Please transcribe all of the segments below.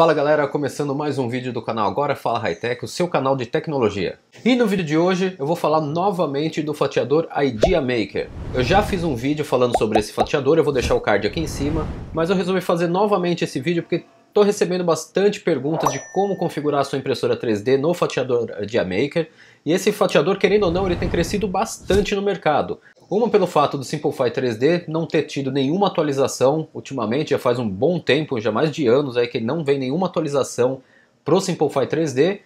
Fala galera, começando mais um vídeo do canal Agora Fala Tech, o seu canal de tecnologia. E no vídeo de hoje eu vou falar novamente do fatiador Idea Maker. Eu já fiz um vídeo falando sobre esse fatiador, eu vou deixar o card aqui em cima, mas eu resolvi fazer novamente esse vídeo porque Estou recebendo bastante perguntas de como configurar a sua impressora 3D no fatiador Maker. e esse fatiador, querendo ou não, ele tem crescido bastante no mercado. Uma pelo fato do Simplify 3D não ter tido nenhuma atualização ultimamente, já faz um bom tempo, já mais de anos aí que não vem nenhuma atualização pro Simplify 3D.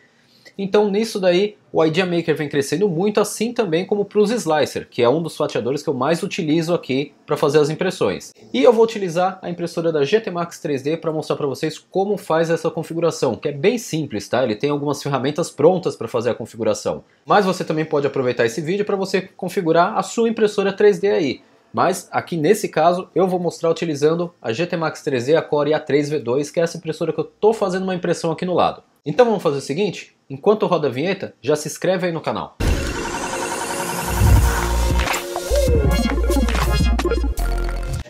Então nisso daí o Idea Maker vem crescendo muito, assim também como para os Slicer, que é um dos fatiadores que eu mais utilizo aqui para fazer as impressões. E eu vou utilizar a impressora da GT Max 3D para mostrar para vocês como faz essa configuração, que é bem simples, tá? Ele tem algumas ferramentas prontas para fazer a configuração. Mas você também pode aproveitar esse vídeo para você configurar a sua impressora 3D aí. Mas aqui nesse caso eu vou mostrar utilizando a GT Max 3D, a Core A3V2, que é essa impressora que eu estou fazendo uma impressão aqui no lado. Então vamos fazer o seguinte, Enquanto roda a vinheta, já se inscreve aí no canal.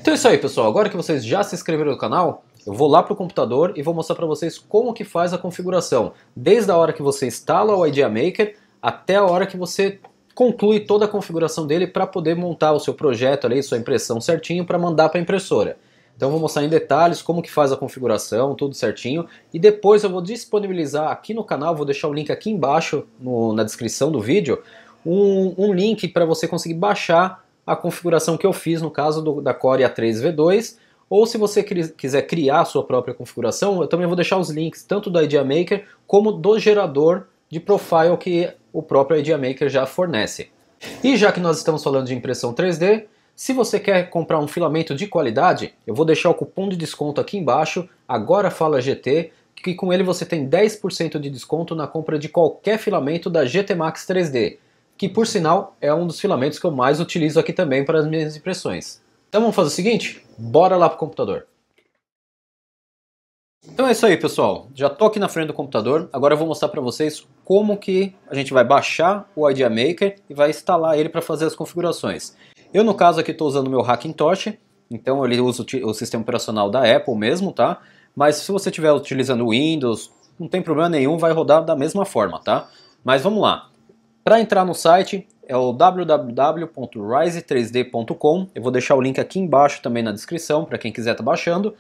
Então é isso aí, pessoal. Agora que vocês já se inscreveram no canal, eu vou lá para o computador e vou mostrar para vocês como que faz a configuração, desde a hora que você instala o Idea Maker até a hora que você conclui toda a configuração dele para poder montar o seu projeto ali, sua impressão certinho para mandar para a impressora. Então vou mostrar em detalhes como que faz a configuração, tudo certinho. E depois eu vou disponibilizar aqui no canal, vou deixar o link aqui embaixo no, na descrição do vídeo, um, um link para você conseguir baixar a configuração que eu fiz no caso do, da Core A3V2. Ou se você quiser criar a sua própria configuração, eu também vou deixar os links tanto do Idea Maker como do gerador de profile que o próprio Idea Maker já fornece. E já que nós estamos falando de impressão 3D, se você quer comprar um filamento de qualidade, eu vou deixar o cupom de desconto aqui embaixo, agora fala GT, que com ele você tem 10% de desconto na compra de qualquer filamento da GT Max 3D, que por sinal é um dos filamentos que eu mais utilizo aqui também para as minhas impressões. Então vamos fazer o seguinte, bora lá pro computador. Então é isso aí pessoal, já tô aqui na frente do computador, agora eu vou mostrar para vocês como que a gente vai baixar o IDEA Maker e vai instalar ele para fazer as configurações. Eu, no caso, aqui estou usando o meu Hackintosh, então ele usa o sistema operacional da Apple mesmo, tá? Mas se você estiver utilizando Windows, não tem problema nenhum, vai rodar da mesma forma, tá? Mas vamos lá. Para entrar no site é o www.rise3d.com. Eu vou deixar o link aqui embaixo também na descrição para quem quiser estar tá baixando.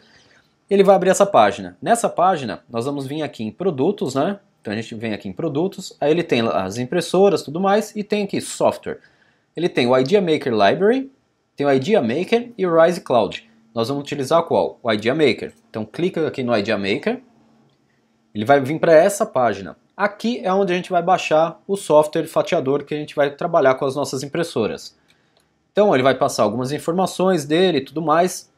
Ele vai abrir essa página. Nessa página, nós vamos vir aqui em produtos, né? Então a gente vem aqui em produtos, aí ele tem as impressoras, tudo mais e tem aqui software. Ele tem o Idea Maker Library, tem o Idea Maker e o Rise Cloud. Nós vamos utilizar qual? O Idea Maker. Então clica aqui no Idea Maker. Ele vai vir para essa página. Aqui é onde a gente vai baixar o software fatiador que a gente vai trabalhar com as nossas impressoras. Então ele vai passar algumas informações dele e tudo mais.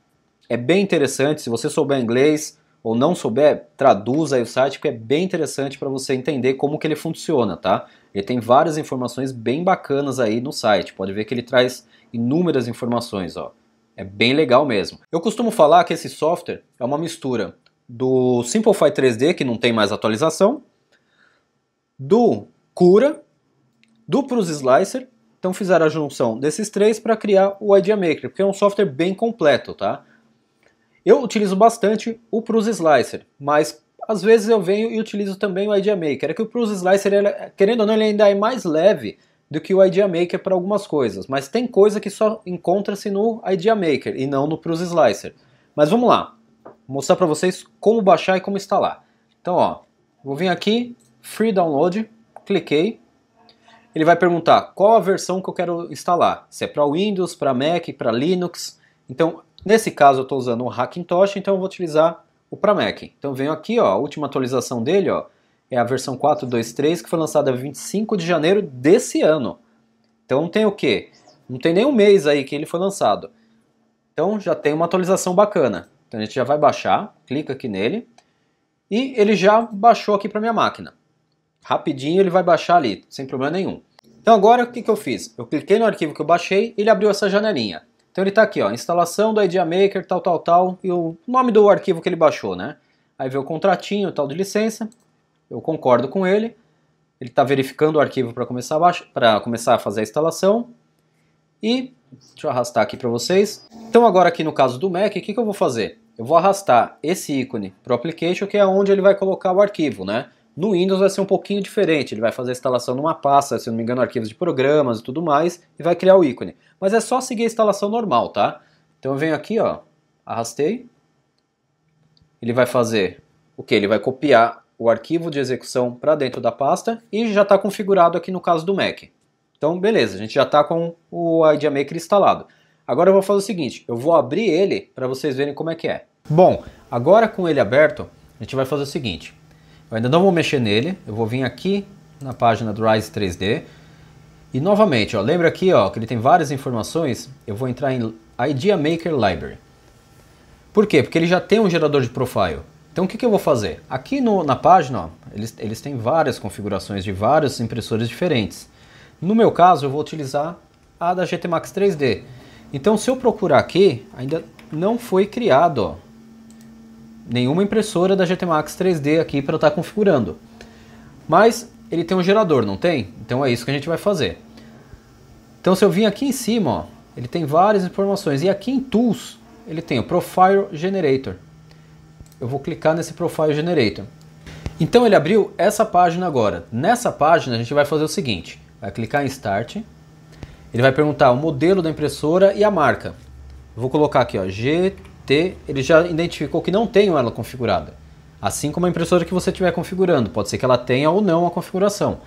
É bem interessante, se você souber inglês ou não souber, traduza aí o site, porque é bem interessante para você entender como que ele funciona, tá? Ele tem várias informações bem bacanas aí no site. Pode ver que ele traz inúmeras informações, ó. É bem legal mesmo. Eu costumo falar que esse software é uma mistura do Simplify 3D, que não tem mais atualização, do Cura, do Prus Slicer. Então fizeram a junção desses três para criar o Idea Maker, porque é um software bem completo, tá? Eu utilizo bastante o Prus Slicer, mas às vezes eu venho e utilizo também o Idea Maker. É que o Prose Slicer, ele, é, querendo ou não, ele ainda é mais leve do que o Idea Maker para algumas coisas, mas tem coisa que só encontra-se no Idea Maker e não no Prose Slicer. Mas vamos lá, vou mostrar para vocês como baixar e como instalar. Então, ó, vou vir aqui, Free Download, cliquei, ele vai perguntar qual a versão que eu quero instalar, se é para Windows, para Mac, para Linux. Então, nesse caso eu estou usando o Hackintosh, então eu vou utilizar o para Mac. Então venho aqui, ó, a última atualização dele ó, é a versão 4.2.3 que foi lançada 25 de janeiro desse ano. Então não tem o quê? Não tem nem um mês aí que ele foi lançado. Então já tem uma atualização bacana. Então a gente já vai baixar, clica aqui nele e ele já baixou aqui para minha máquina. Rapidinho ele vai baixar ali, sem problema nenhum. Então agora o que, que eu fiz? Eu cliquei no arquivo que eu baixei, ele abriu essa janelinha. Então ele está aqui, ó, instalação do IdeaMaker, tal, tal, tal, e o nome do arquivo que ele baixou, né? Aí vê o contratinho, tal de licença, eu concordo com ele, ele está verificando o arquivo para começar, a começar a fazer a instalação, e deixa eu arrastar aqui para vocês. Então agora aqui no caso do Mac, o que, que eu vou fazer? Eu vou arrastar esse ícone para o application, que é onde ele vai colocar o arquivo, né? No Windows vai ser um pouquinho diferente, ele vai fazer a instalação numa pasta, se não me engano, arquivos de programas e tudo mais, e vai criar o ícone. Mas é só seguir a instalação normal, tá? Então eu venho aqui, ó, arrastei. Ele vai fazer o que? Ele vai copiar o arquivo de execução para dentro da pasta e já está configurado aqui no caso do Mac. Então, beleza, a gente já está com o IdeaMaker instalado. Agora eu vou fazer o seguinte, eu vou abrir ele para vocês verem como é que é. Bom, agora com ele aberto, a gente vai fazer o seguinte. Eu ainda não vou mexer nele, eu vou vir aqui na página do Rise 3D, e novamente, ó, lembra aqui ó, que ele tem várias informações, eu vou entrar em Idea Maker Library. Por quê? Porque ele já tem um gerador de profile. Então o que, que eu vou fazer? Aqui no, na página, ó, eles, eles têm várias configurações de vários impressores diferentes. No meu caso, eu vou utilizar a da GTMax 3D. Então se eu procurar aqui, ainda não foi criado ó, nenhuma impressora da GTMax 3D aqui para eu estar tá configurando. Mas ele tem um gerador, não tem? Então é isso que a gente vai fazer. Então se eu vim aqui em cima, ó, ele tem várias informações. E aqui em Tools, ele tem o Profile Generator. Eu vou clicar nesse Profile Generator. Então ele abriu essa página agora. Nessa página a gente vai fazer o seguinte. Vai clicar em Start. Ele vai perguntar o modelo da impressora e a marca. vou colocar aqui, ó, GT. Ele já identificou que não tenho ela configurada. Assim como a impressora que você estiver configurando, pode ser que ela tenha ou não a configuração.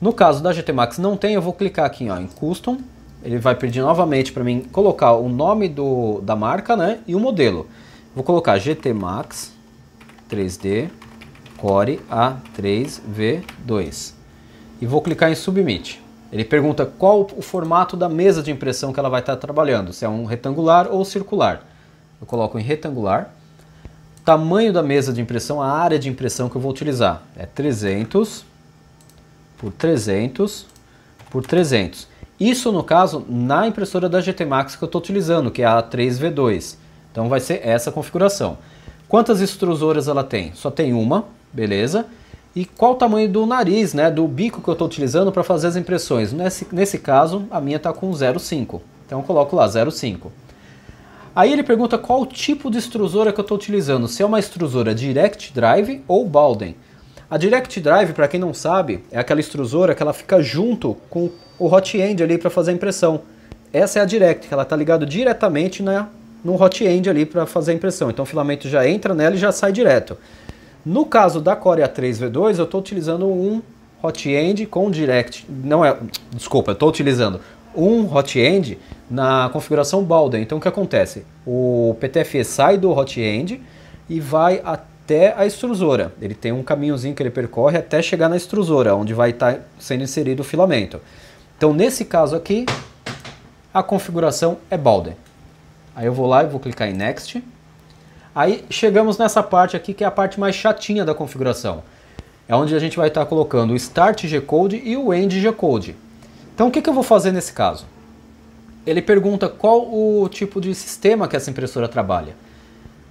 No caso da GT Max não tem, eu vou clicar aqui ó, em Custom, ele vai pedir novamente para mim colocar o nome do, da marca né, e o modelo. Vou colocar GT Max 3D Core A3V2 e vou clicar em Submit. Ele pergunta qual o formato da mesa de impressão que ela vai estar trabalhando, se é um retangular ou circular. Eu coloco em retangular tamanho da mesa de impressão, a área de impressão que eu vou utilizar. É 300 por 300 por 300. Isso no caso na impressora da GT Max que eu estou utilizando, que é a 3V2. Então vai ser essa configuração. Quantas extrusoras ela tem? Só tem uma, beleza. E qual o tamanho do nariz, né, do bico que eu estou utilizando para fazer as impressões? Nesse, nesse caso, a minha está com 0,5. Então eu coloco lá 0,5. Aí ele pergunta qual tipo de extrusora que eu estou utilizando, se é uma extrusora Direct Drive ou Balden. A Direct Drive, para quem não sabe, é aquela extrusora que ela fica junto com o hot end ali para fazer a impressão. Essa é a Direct, que ela está ligada diretamente na, no hot end ali para fazer a impressão. Então o filamento já entra nela e já sai direto. No caso da Coreia 3 v 2 eu estou utilizando um hot end com direct. Não é, desculpa, eu estou utilizando um hotend na configuração Balder. Então o que acontece? O PTFE sai do hotend e vai até a extrusora. Ele tem um caminhozinho que ele percorre até chegar na extrusora, onde vai estar tá sendo inserido o filamento. Então nesse caso aqui, a configuração é Balder. Aí eu vou lá e vou clicar em Next. Aí chegamos nessa parte aqui que é a parte mais chatinha da configuração. É onde a gente vai estar colocando o Start G-Code e o End G-Code. Então o que, que eu vou fazer nesse caso? Ele pergunta qual o tipo de sistema que essa impressora trabalha.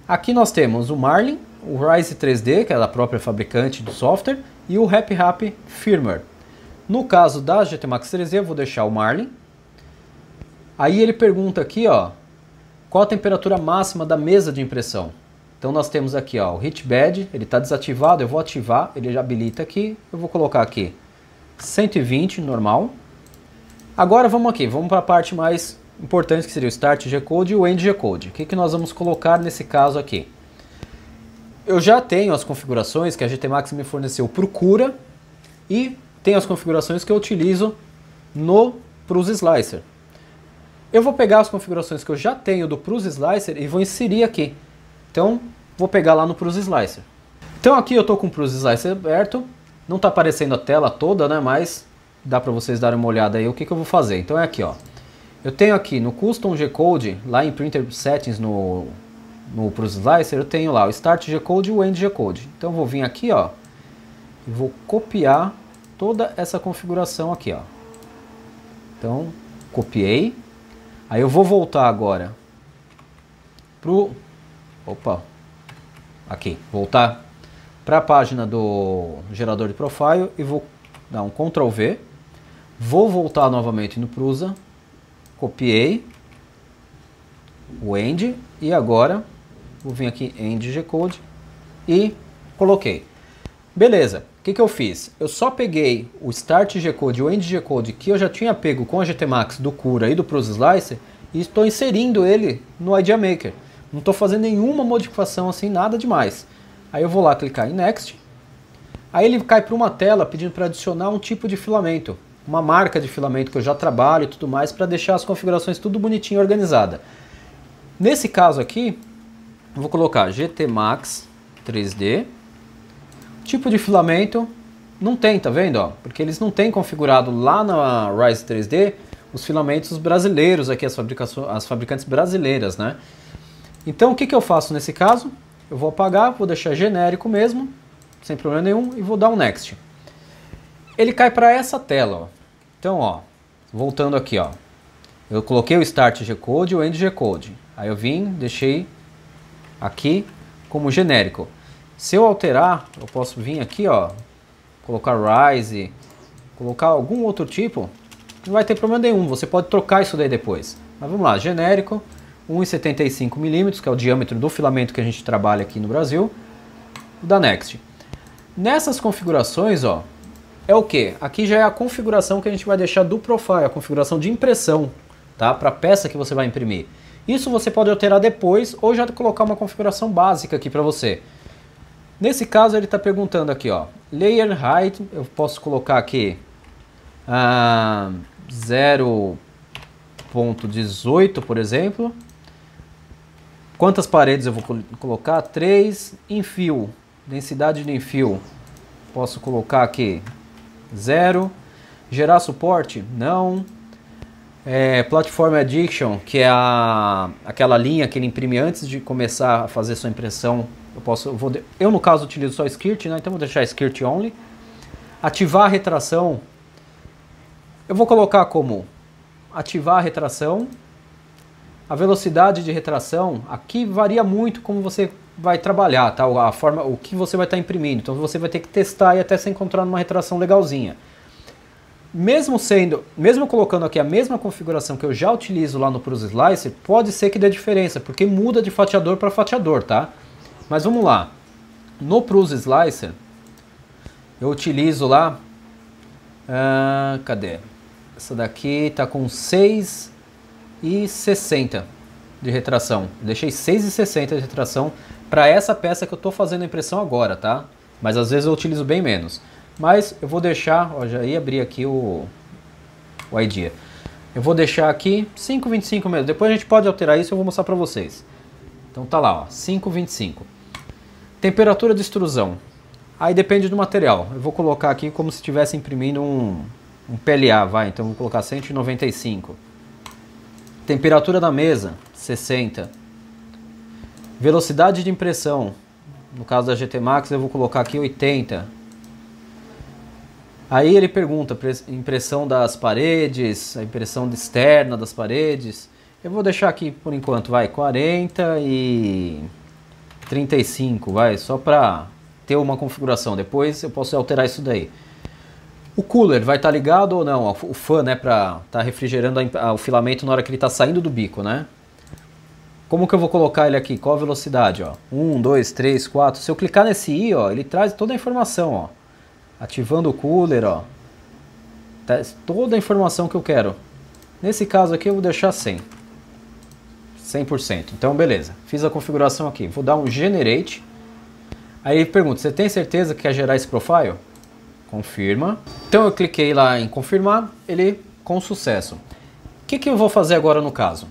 Aqui nós temos o Marlin, o Rise 3D, que é da própria fabricante do software, e o Happy Firmware. No caso da GT Max 3D, eu vou deixar o Marlin. Aí ele pergunta aqui, ó, qual a temperatura máxima da mesa de impressão. Então nós temos aqui, ó, o Heat Bed, ele está desativado, eu vou ativar, ele já habilita aqui, eu vou colocar aqui 120 normal. Agora vamos aqui, vamos para a parte mais importante que seria o Start G-Code e o End G-Code. O que, que nós vamos colocar nesse caso aqui? Eu já tenho as configurações que a GTMax me forneceu para o Cura e tenho as configurações que eu utilizo no os Slicer. Eu vou pegar as configurações que eu já tenho do Prus Slicer e vou inserir aqui. Então, vou pegar lá no Prus Slicer. Então aqui eu estou com o Prus Slicer aberto. Não está aparecendo a tela toda, né? Mas dá para vocês darem uma olhada aí o que, que eu vou fazer. Então é aqui, ó. Eu tenho aqui no Custom G-Code, lá em Printer Settings no, no Pro Slicer, eu tenho lá o Start G-Code e o End G-Code. Então eu vou vir aqui, ó, e vou copiar toda essa configuração aqui, ó. Então, copiei. Aí eu vou voltar agora pro... Opa! Aqui, voltar para a página do gerador de profile e vou dar um Ctrl V. Vou voltar novamente no Prusa. Copiei o end e agora vou vir aqui end Gcode e coloquei. Beleza, o que, que eu fiz? Eu só peguei o start Gcode e o end Gcode que eu já tinha pego com a GTmax do Cura e do Prusa Slicer e estou inserindo ele no Idea Maker. Não estou fazendo nenhuma modificação assim, nada demais. Aí eu vou lá clicar em Next. Aí ele cai para uma tela pedindo para adicionar um tipo de filamento uma marca de filamento que eu já trabalho e tudo mais para deixar as configurações tudo bonitinho organizada. Nesse caso aqui, vou colocar GT Max 3D. Tipo de filamento não tem, tá vendo? Ó? Porque eles não têm configurado lá na Rise 3D os filamentos brasileiros aqui, as, as fabricantes brasileiras, né? Então o que, que eu faço nesse caso? Eu vou apagar, vou deixar genérico mesmo, sem problema nenhum, e vou dar um Next ele cai para essa tela. Ó. Então, ó, voltando aqui, ó, eu coloquei o Start G-Code e o End G-Code. Aí eu vim, deixei aqui como genérico. Se eu alterar, eu posso vir aqui, ó, colocar Rise, colocar algum outro tipo, não vai ter problema nenhum, você pode trocar isso daí depois. Mas vamos lá, genérico, 1,75 milímetros, que é o diâmetro do filamento que a gente trabalha aqui no Brasil, da Next. Nessas configurações, ó, é o que? Aqui já é a configuração que a gente vai deixar do profile, a configuração de impressão, tá? Para a peça que você vai imprimir. Isso você pode alterar depois ou já colocar uma configuração básica aqui para você. Nesse caso ele está perguntando aqui, ó, layer height, eu posso colocar aqui 0.18, ah, por exemplo. Quantas paredes eu vou colocar? 3, enfio, densidade de enfio, posso colocar aqui Zero. Gerar suporte? Não. É, Platform Addiction, que é a, aquela linha que ele imprime antes de começar a fazer sua impressão. Eu, posso, eu, vou, eu no caso, utilizo só Skirt, né? então vou deixar Skirt Only. Ativar a retração. Eu vou colocar como ativar a retração. A velocidade de retração aqui varia muito como você vai trabalhar, tá? A forma, o que você vai estar tá imprimindo. Então você vai ter que testar e até se encontrar numa retração legalzinha. Mesmo sendo, mesmo colocando aqui a mesma configuração que eu já utilizo lá no Prus Slicer, pode ser que dê diferença, porque muda de fatiador para fatiador, tá? Mas vamos lá. No Prus Slicer, eu utilizo lá, ah, cadê? Essa daqui tá com 6,60 e de retração. Deixei 6,60 de retração para essa peça que eu estou fazendo a impressão agora, tá? Mas às vezes eu utilizo bem menos. Mas eu vou deixar, ó, já ia abrir aqui o, o idea. Eu vou deixar aqui 5,25 mesmo. Depois a gente pode alterar isso, eu vou mostrar para vocês. Então tá lá, ó, 5,25. Temperatura de extrusão. Aí depende do material. Eu vou colocar aqui como se estivesse imprimindo um, um PLA, vai. Então vou colocar 195. Temperatura da mesa, 60. Velocidade de impressão. No caso da GT Max, eu vou colocar aqui 80. Aí ele pergunta impressão das paredes, a impressão externa das paredes. Eu vou deixar aqui por enquanto, vai 40 e 35, vai, só para ter uma configuração. Depois eu posso alterar isso daí. O cooler vai estar tá ligado ou não? O fã, né, para estar tá refrigerando a, a, o filamento na hora que ele está saindo do bico, né? Como que eu vou colocar ele aqui? Qual a velocidade? Ó? 1, 2, 3, 4. Se eu clicar nesse i, ó, ele traz toda a informação. Ó. Ativando o cooler, ó. Traz tá, toda a informação que eu quero. Nesse caso aqui eu vou deixar 100. 100%. Então beleza, fiz a configuração aqui. Vou dar um generate. Aí ele pergunta, você tem certeza que quer gerar esse profile? Confirma. Então eu cliquei lá em confirmar, ele com sucesso. O que, que eu vou fazer agora no caso?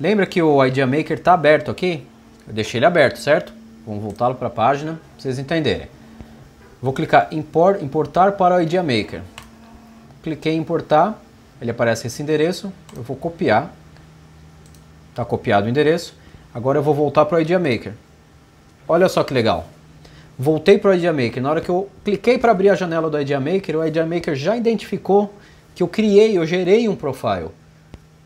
Lembra que o Idea Maker está aberto aqui? Eu deixei ele aberto, certo? Vamos voltá-lo para a página para vocês entenderem. Vou clicar import, importar para o Idea Maker. Cliquei em importar, ele aparece esse endereço, eu vou copiar. Está copiado o endereço. Agora eu vou voltar para o Idea Maker. Olha só que legal. Voltei para o Idea Maker. Na hora que eu cliquei para abrir a janela do Idea Maker, o Idea Maker já identificou que eu criei, eu gerei um profile.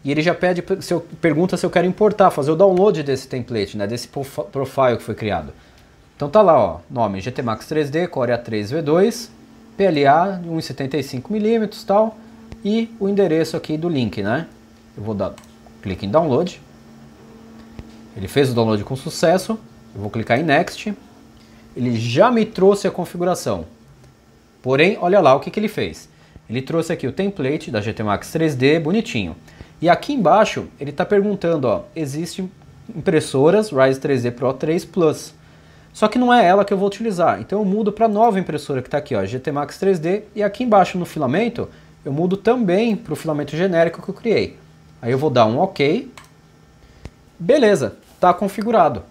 E ele já pede, se eu, pergunta se eu quero importar, fazer o download desse template, né, desse profile que foi criado. Então tá lá, ó, nome GTMax 3D, Core A3 V2, PLA 1,75mm tal, e o endereço aqui do link, né? Eu vou dar clique em download. Ele fez o download com sucesso. Eu vou clicar em next. Ele já me trouxe a configuração. Porém, olha lá o que, que ele fez. Ele trouxe aqui o template da GTMax 3D, bonitinho. E aqui embaixo ele está perguntando, ó, existem impressoras Rise 3D Pro 3 Plus. Só que não é ela que eu vou utilizar, então eu mudo para a nova impressora que está aqui, ó, GT Max 3D, e aqui embaixo no filamento eu mudo também para o filamento genérico que eu criei. Aí eu vou dar um OK, beleza, está configurado.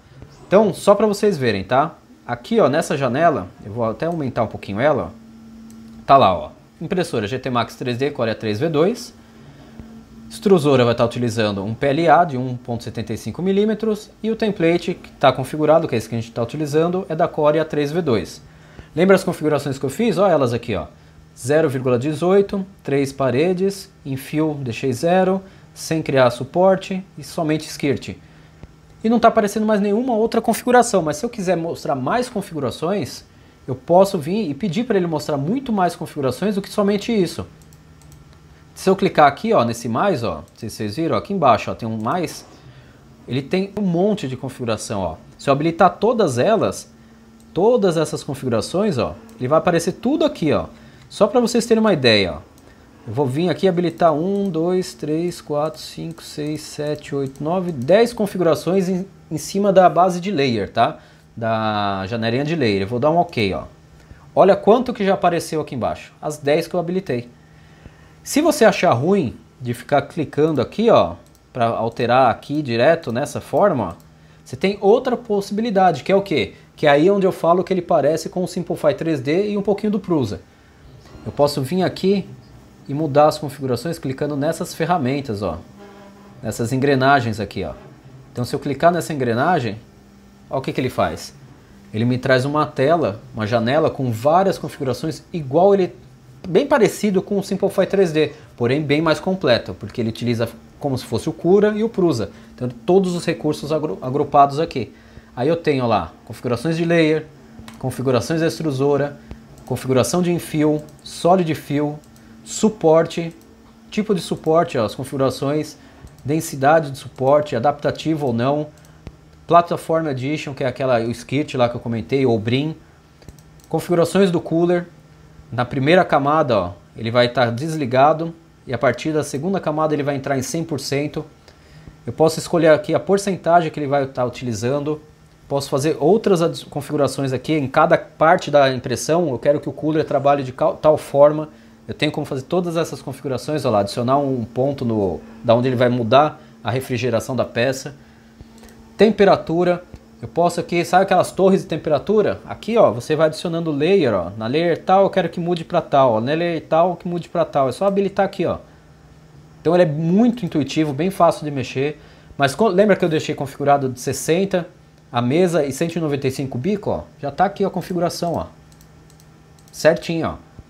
Então, só para vocês verem, tá? Aqui, ó, nessa janela, eu vou até aumentar um pouquinho ela, ó, tá lá, ó, impressora GT Max 3D Core 3V2, extrusora vai estar utilizando um PLA de 1.75 mm e o template que está configurado, que é esse que a gente está utilizando, é da Core A3V2. Lembra as configurações que eu fiz? Olha elas aqui, ó. 0,18, 3 paredes, enfio deixei 0, sem criar suporte e somente skirt. E não está aparecendo mais nenhuma outra configuração, mas se eu quiser mostrar mais configurações, eu posso vir e pedir para ele mostrar muito mais configurações do que somente isso. Se eu clicar aqui, ó, nesse mais, ó, vocês viram, aqui embaixo, ó, tem um mais, ele tem um monte de configuração, ó. Se eu habilitar todas elas, todas essas configurações, ó, ele vai aparecer tudo aqui, ó. Só para vocês terem uma ideia, ó. Eu vou vir aqui habilitar 1, 2, 3, 4, 5, 6, 7, 8, 9, 10 configurações em, em cima da base de layer, tá? Da janelinha de layer. Eu vou dar um OK, ó. Olha quanto que já apareceu aqui embaixo. As 10 que eu habilitei. Se você achar ruim de ficar clicando aqui, ó, para alterar aqui direto nessa forma, você tem outra possibilidade, que é o quê? Que é aí onde eu falo que ele parece com o Simplify 3D e um pouquinho do Prusa. Eu posso vir aqui e mudar as configurações clicando nessas ferramentas, ó. Nessas engrenagens aqui, ó. Então se eu clicar nessa engrenagem, ó o que, que ele faz. Ele me traz uma tela, uma janela com várias configurações igual ele bem parecido com o Simplify 3D, porém bem mais completo, porque ele utiliza como se fosse o Cura e o Prusa, tendo todos os recursos agru agrupados aqui. Aí eu tenho lá configurações de layer, configurações da extrusora, configuração de infil, solid fill, suporte, tipo de suporte, ó, as configurações, densidade de suporte, adaptativo ou não, Platform Edition, que é aquela o skit lá que eu comentei, ou BRIM, configurações do cooler, na primeira camada, ó, ele vai estar tá desligado e a partir da segunda camada ele vai entrar em 100%. Eu posso escolher aqui a porcentagem que ele vai estar tá utilizando. Posso fazer outras configurações aqui. Em cada parte da impressão, eu quero que o cooler trabalhe de tal forma. Eu tenho como fazer todas essas configurações. Olha lá, adicionar um ponto no, da onde ele vai mudar a refrigeração da peça. Temperatura. Eu posso aqui, sabe aquelas torres de temperatura? Aqui, ó, você vai adicionando layer, ó. Na layer tal eu quero que mude para tal, ó. Na layer tal que mude para tal. É só habilitar aqui, ó. Então ele é muito intuitivo, bem fácil de mexer. Mas lembra que eu deixei configurado de 60 a mesa e 195 bico, ó? Já tá aqui a configuração, ó. Certinho, ó.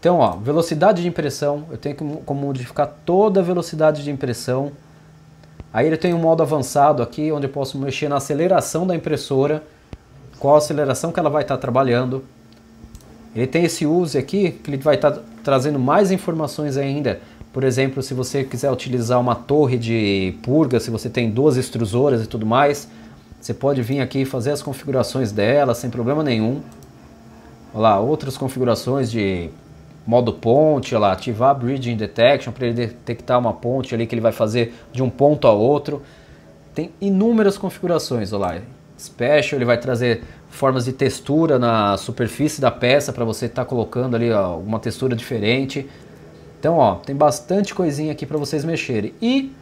Então, ó, velocidade de impressão, eu tenho que como modificar toda a velocidade de impressão Aí ele tem um modo avançado aqui, onde eu posso mexer na aceleração da impressora, qual a aceleração que ela vai estar trabalhando. Ele tem esse use aqui, que ele vai estar trazendo mais informações ainda. Por exemplo, se você quiser utilizar uma torre de purga, se você tem duas extrusoras e tudo mais, você pode vir aqui e fazer as configurações dela sem problema nenhum. Olha lá, outras configurações de modo ponte lá, ativar Bridging Detection para ele detectar uma ponte ali que ele vai fazer de um ponto a outro. Tem inúmeras configurações lá. Special, ele vai trazer formas de textura na superfície da peça para você estar tá colocando ali ó, uma textura diferente. Então, ó, tem bastante coisinha aqui para vocês mexerem. E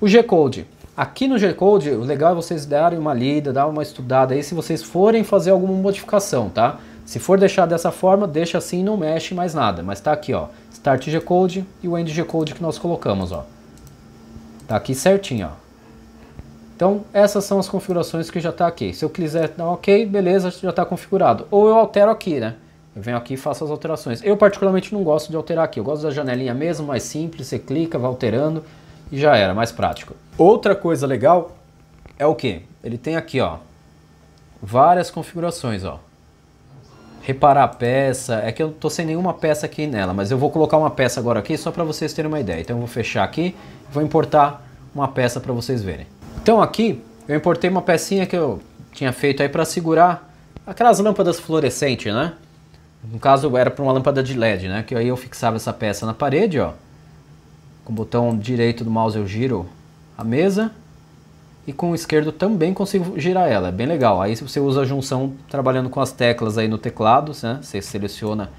o G-Code. Aqui no G-Code, o legal é vocês darem uma lida, dar uma estudada aí se vocês forem fazer alguma modificação, tá? Se for deixar dessa forma, deixa assim, não mexe mais nada. Mas tá aqui, ó, start code e o end code que nós colocamos, ó. Tá aqui certinho, ó. Então, essas são as configurações que já está aqui. Se eu quiser dar OK, beleza, já está configurado. Ou eu altero aqui, né? Eu venho aqui e faço as alterações. Eu particularmente não gosto de alterar aqui. Eu gosto da janelinha mesmo, mais simples. Você clica, vai alterando e já era, mais prático. Outra coisa legal é o que? Ele tem aqui, ó, várias configurações, ó reparar a peça. É que eu tô sem nenhuma peça aqui nela, mas eu vou colocar uma peça agora aqui só para vocês terem uma ideia. Então eu vou fechar aqui, vou importar uma peça para vocês verem. Então aqui eu importei uma pecinha que eu tinha feito aí para segurar aquelas lâmpadas fluorescentes, né? No caso era para uma lâmpada de LED, né? Que aí eu fixava essa peça na parede, ó. Com o botão direito do mouse eu giro a mesa e com o esquerdo também consigo girar ela, é bem legal. Aí você usa a junção trabalhando com as teclas aí no teclado, né? você seleciona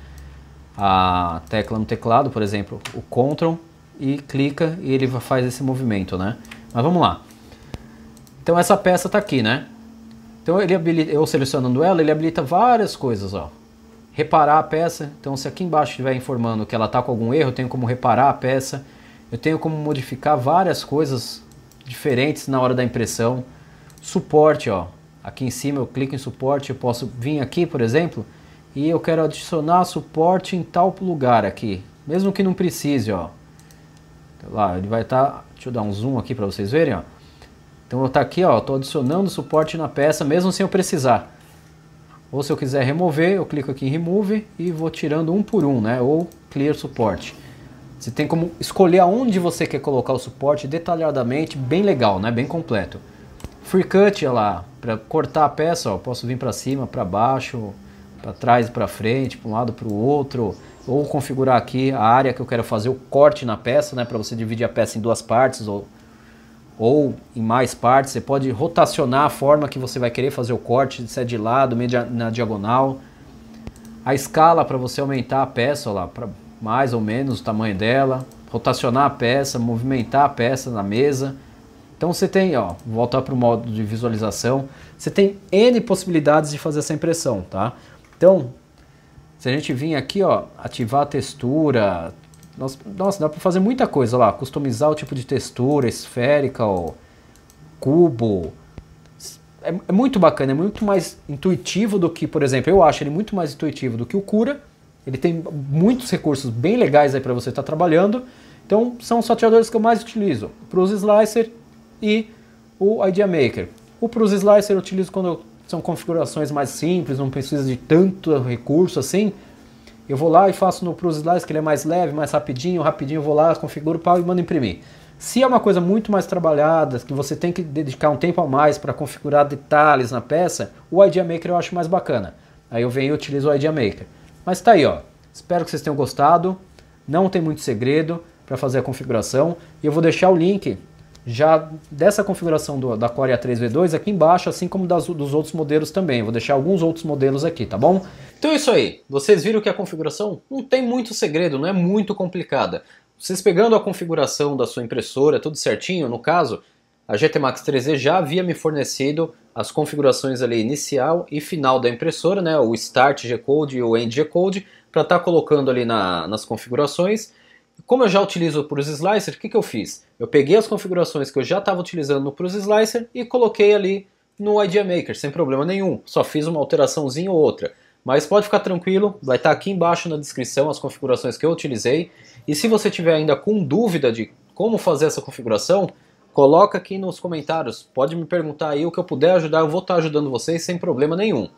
a tecla no teclado, por exemplo, o Ctrl, e clica e ele faz esse movimento, né? Mas vamos lá. Então essa peça está aqui, né? Então ele habilita, eu selecionando ela, ele habilita várias coisas, ó. Reparar a peça, então se aqui embaixo estiver informando que ela está com algum erro, eu tenho como reparar a peça. Eu tenho como modificar várias coisas diferentes na hora da impressão. Suporte, ó. Aqui em cima eu clico em suporte, eu posso vir aqui, por exemplo, e eu quero adicionar suporte em tal lugar aqui, mesmo que não precise, ó. Então, lá, ele vai estar, tá, deixa eu dar um zoom aqui para vocês verem, ó. Então eu tá aqui, ó, tô adicionando suporte na peça mesmo sem eu precisar. Ou se eu quiser remover, eu clico aqui em remove e vou tirando um por um, né? Ou clear suporte. Você tem como escolher aonde você quer colocar o suporte detalhadamente, bem legal, né? bem completo. Free cut, olha lá, para cortar a peça, ó, posso vir para cima, para baixo, para trás e para frente, para um lado para o outro, ou configurar aqui a área que eu quero fazer o corte na peça, né, para você dividir a peça em duas partes ou, ou em mais partes. Você pode rotacionar a forma que você vai querer fazer o corte, se é de lado, meio na diagonal. A escala para você aumentar a peça, ó lá, mais ou menos o tamanho dela, rotacionar a peça, movimentar a peça na mesa. Então você tem, ó, voltar para o modo de visualização, você tem N possibilidades de fazer essa impressão, tá? Então, se a gente vir aqui, ó, ativar a textura, nossa, nossa dá para fazer muita coisa lá, customizar o tipo de textura, esférica, ó, cubo. É, é muito bacana, é muito mais intuitivo do que, por exemplo, eu acho ele muito mais intuitivo do que o Cura, ele tem muitos recursos bem legais aí para você estar tá trabalhando. Então, são os fatiadores que eu mais utilizo. O Prose Slicer e o Idea Maker. O Prose Slicer eu utilizo quando são configurações mais simples, não precisa de tanto recurso assim. Eu vou lá e faço no Prose Slicer, que ele é mais leve, mais rapidinho. Rapidinho eu vou lá, configuro pau e mando imprimir. Se é uma coisa muito mais trabalhada, que você tem que dedicar um tempo a mais para configurar detalhes na peça, o Idea Maker eu acho mais bacana. Aí eu venho e utilizo o Idea Maker. Mas tá aí, ó. Espero que vocês tenham gostado. Não tem muito segredo para fazer a configuração. E eu vou deixar o link já dessa configuração do, da Core A3V2 aqui embaixo, assim como das, dos outros modelos também. Vou deixar alguns outros modelos aqui, tá bom? Então é isso aí. Vocês viram que a configuração não tem muito segredo, não é muito complicada. Vocês pegando a configuração da sua impressora, tudo certinho, no caso, a GT Max 3D já havia me fornecido as configurações ali inicial e final da impressora, né, o Start G-Code e o End G-Code, para estar tá colocando ali na, nas configurações. Como eu já utilizo para os slicers, o que, que eu fiz? Eu peguei as configurações que eu já estava utilizando para os slicers e coloquei ali no Idea Maker, sem problema nenhum. Só fiz uma alteraçãozinha ou outra. Mas pode ficar tranquilo, vai estar tá aqui embaixo na descrição as configurações que eu utilizei. E se você tiver ainda com dúvida de como fazer essa configuração, Coloca aqui nos comentários, pode me perguntar aí o que eu puder ajudar, eu vou estar ajudando vocês sem problema nenhum.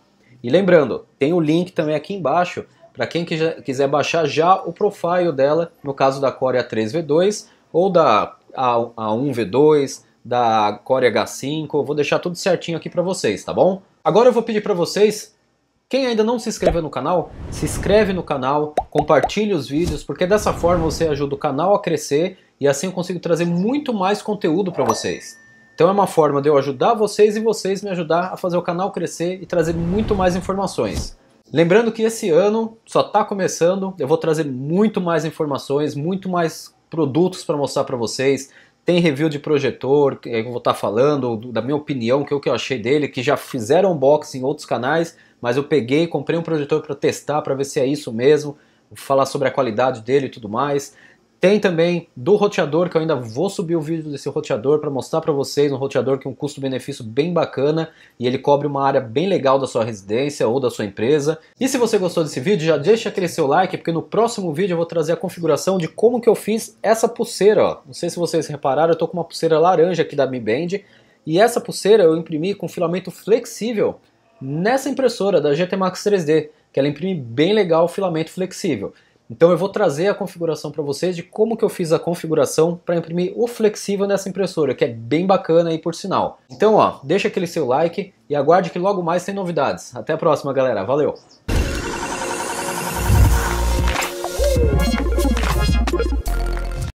E lembrando, tem o link também aqui embaixo para quem quiser baixar já o profile dela, no caso da Core A3V2 ou da A1V2, da Core H5, eu vou deixar tudo certinho aqui para vocês, tá bom? Agora eu vou pedir para vocês quem ainda não se inscreveu no canal, se inscreve no canal, compartilhe os vídeos, porque dessa forma você ajuda o canal a crescer e assim eu consigo trazer muito mais conteúdo para vocês. Então é uma forma de eu ajudar vocês e vocês me ajudar a fazer o canal crescer e trazer muito mais informações. Lembrando que esse ano só está começando, eu vou trazer muito mais informações, muito mais produtos para mostrar para vocês. Tem review de projetor, eu vou estar tá falando da minha opinião, que é o que eu achei dele, que já fizeram unboxing em outros canais mas eu peguei, comprei um projetor para testar, para ver se é isso mesmo, falar sobre a qualidade dele e tudo mais. Tem também do roteador, que eu ainda vou subir o vídeo desse roteador para mostrar para vocês, um roteador que é um custo-benefício bem bacana e ele cobre uma área bem legal da sua residência ou da sua empresa. E se você gostou desse vídeo, já deixa aquele seu like, porque no próximo vídeo eu vou trazer a configuração de como que eu fiz essa pulseira. Ó. Não sei se vocês repararam, eu estou com uma pulseira laranja aqui da Mi Band e essa pulseira eu imprimi com filamento flexível nessa impressora da GT Max 3D, que ela imprime bem legal o filamento flexível. Então eu vou trazer a configuração para vocês de como que eu fiz a configuração para imprimir o flexível nessa impressora, que é bem bacana aí por sinal. Então ó, deixa aquele seu like e aguarde que logo mais tem novidades. Até a próxima galera, valeu!